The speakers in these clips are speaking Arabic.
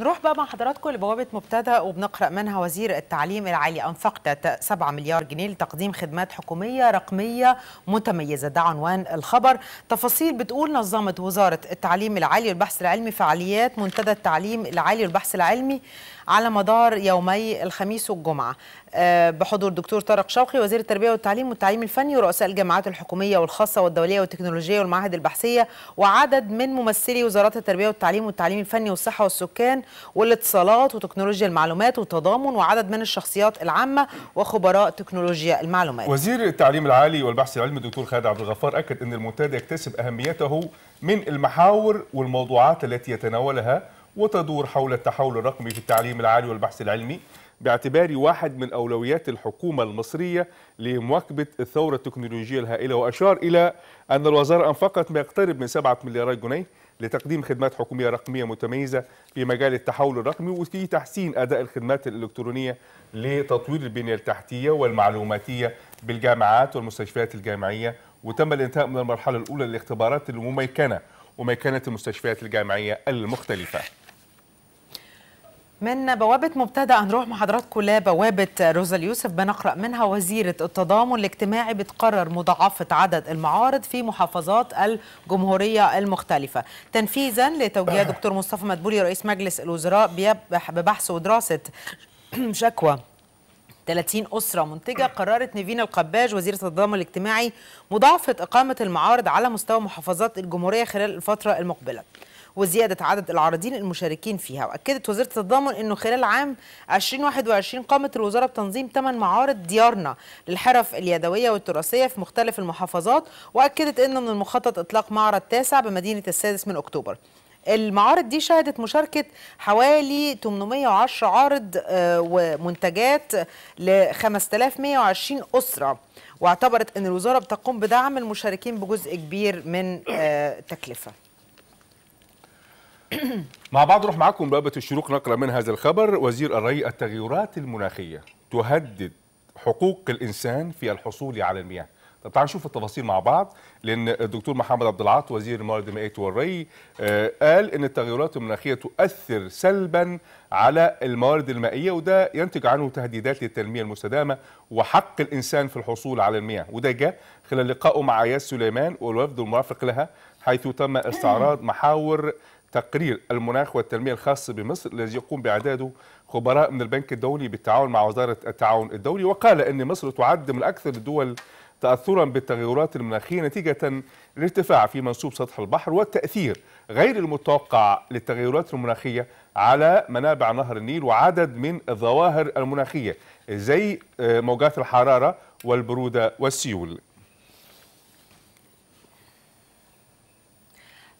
نروح بقى مع حضراتكم لبوابة مبتدأ وبنقرأ منها وزير التعليم العالي أنفقت 7 مليار جنيه لتقديم خدمات حكومية رقمية متميزة ده عنوان الخبر تفاصيل بتقول نظمت وزارة التعليم العالي والبحث العلمي فعاليات منتدى التعليم العالي والبحث العلمي على مدار يومي الخميس والجمعة آه، بحضور دكتور طارق شوقي وزير التربية والتعليم والتعليم الفني ورؤساء الجامعات الحكومية والخاصة والدولية والتكنولوجية والمعاهد البحثية وعدد من ممثلي وزارات التربية والتعليم والتعليم الفني والصحة والسكان والاتصالات وتكنولوجيا المعلومات والتضامن وعدد من الشخصيات العامة وخبراء تكنولوجيا المعلومات وزير التعليم العالي والبحث العلمي الدكتور خالد عبد الغفار أكد أن المنتدى يكتسب أهميته من المحاور والموضوعات التي يتناولها وتدور حول التحول الرقمي في التعليم العالي والبحث العلمي باعتباري واحد من أولويات الحكومة المصرية لمواكبة الثورة التكنولوجية الهائلة وأشار إلى أن الوزارة أنفقت ما يقترب من 7 مليار جنيه لتقديم خدمات حكومية رقمية متميزة في مجال التحول الرقمي وفي تحسين أداء الخدمات الإلكترونية لتطوير البنية التحتية والمعلوماتية بالجامعات والمستشفيات الجامعية وتم الانتهاء من المرحلة الأولى للاختبارات المميكنة وميكنة المستشفيات الجامعية المختلفة من بوابة مبتدأ نروح مع حضراتكم لبوابة روزا اليوسف بنقرأ منها وزيرة التضامن الاجتماعي بتقرر مضاعفة عدد المعارض في محافظات الجمهورية المختلفة تنفيذا لتوجيه دكتور مصطفى مدبولي رئيس مجلس الوزراء ببحث ودراسة شكوى 30 أسرة منتجة قررت نيفين القباج وزيرة التضامن الاجتماعي مضاعفة إقامة المعارض على مستوى محافظات الجمهورية خلال الفترة المقبلة وزيادة عدد العارضين المشاركين فيها وأكدت وزيرة التضامن أنه خلال عام 2021 قامت الوزارة بتنظيم 8 معارض ديارنا للحرف اليدوية والتراثية في مختلف المحافظات وأكدت أنه من المخطط إطلاق معرض تاسع بمدينة السادس من أكتوبر المعارض دي شهدت مشاركة حوالي 810 عارض آه، ومنتجات ل 5120 أسرة واعتبرت أن الوزارة بتقوم بدعم المشاركين بجزء كبير من آه، تكلفة مع بعض نروح معكم بابة الشروق نقرأ من هذا الخبر وزير الري التغيرات المناخية تهدد حقوق الإنسان في الحصول على المياه طب تعالوا نشوف التفاصيل مع بعض لان الدكتور محمد عبد العاط وزير الموارد المائيه والري آه، قال ان التغيرات المناخيه تؤثر سلبا على الموارد المائيه وده ينتج عنه تهديدات للتنميه المستدامه وحق الانسان في الحصول على المياه وده جاء خلال لقائه مع اياس سليمان والوفد المرافق لها حيث تم استعراض محاور تقرير المناخ والتنمية الخاص بمصر الذي يقوم بإعداده خبراء من البنك الدولي بالتعاون مع وزارة التعاون الدولي وقال أن مصر تعد من أكثر الدول تأثرا بالتغيرات المناخية نتيجة لارتفاع في منسوب سطح البحر والتأثير غير المتوقع للتغيرات المناخية على منابع نهر النيل وعدد من الظواهر المناخية زي آه، موجات الحرارة والبرودة والسيول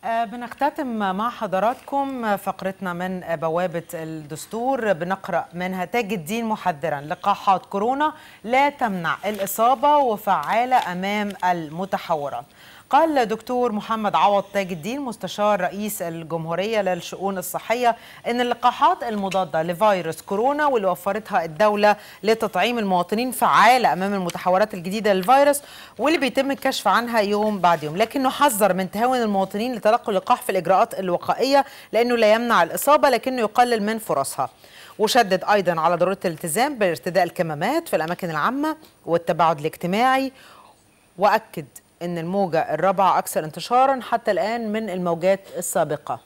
آه، بنختتم مع حضراتكم فقرتنا من بوابة الدستور بنقرأ منها تاج الدين محذرا لقاحات كورونا لا تمنع الإصابة وفعالة أمام المتحورات قال دكتور محمد عوض تاج الدين مستشار رئيس الجمهورية للشؤون الصحية أن اللقاحات المضادة لفيروس كورونا واللي وفرتها الدولة لتطعيم المواطنين فعالة أمام المتحورات الجديدة للفيروس واللي بيتم الكشف عنها يوم بعد يوم لكنه حذر من تهاون المواطنين لتلقي اللقاح في الإجراءات الوقائية لأنه لا يمنع الإصابة لكنه يقلل من فرصها وشدد أيضا على ضرورة الالتزام بارتداء الكمامات في الأماكن العامة والتباعد الاجتماعي وأكد أن الموجة الرابعة أكثر انتشارا حتى الآن من الموجات السابقة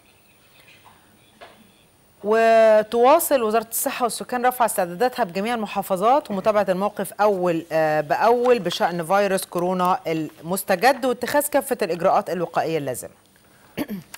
وتواصل وزارة الصحة والسكان رفع استعداداتها بجميع المحافظات ومتابعة الموقف أول آه، بأول بشأن فيروس كورونا المستجد واتخاذ كافة الإجراءات الوقائية اللازمة